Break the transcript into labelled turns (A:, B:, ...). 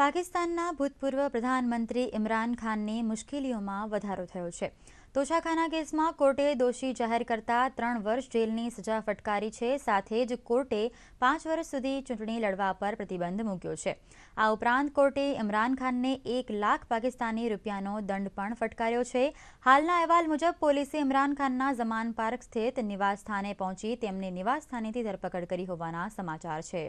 A: पाकिस्तानના ભૂતપૂર્વ પ્રધાનમંત્રી ઇમરાન ખાનને મુશ્કેલીઓમાં વધારો થયો છે. તોચાખાના કેસમાં કોર્ટે દોષી જાહેર કરતાં 3 વર્ષ જેલની સજા ફટકારી છે. સાથે જ કોર્ટે 5 વર્ષ સુધી ચૂંટણી લડવા પર પ્રતિબંધ મૂક્યો છે. આ ઉપરાંત કોર્ટે ઇમરાન ખાનને 1 લાખ પાકિસ્તાની રૂપિયાનો દંડ પણ ફટકાર્યો છે. હાલના અહેવાલ મુજબ પોલીસ ઇમરાન ખાનના જમાન પાર્ક સ્થિત નિવાસસ્થાને પહોંચી તેમણે નિવાસસ્થાનથી ધરપકડ કરી હોવાના સમાચાર છે.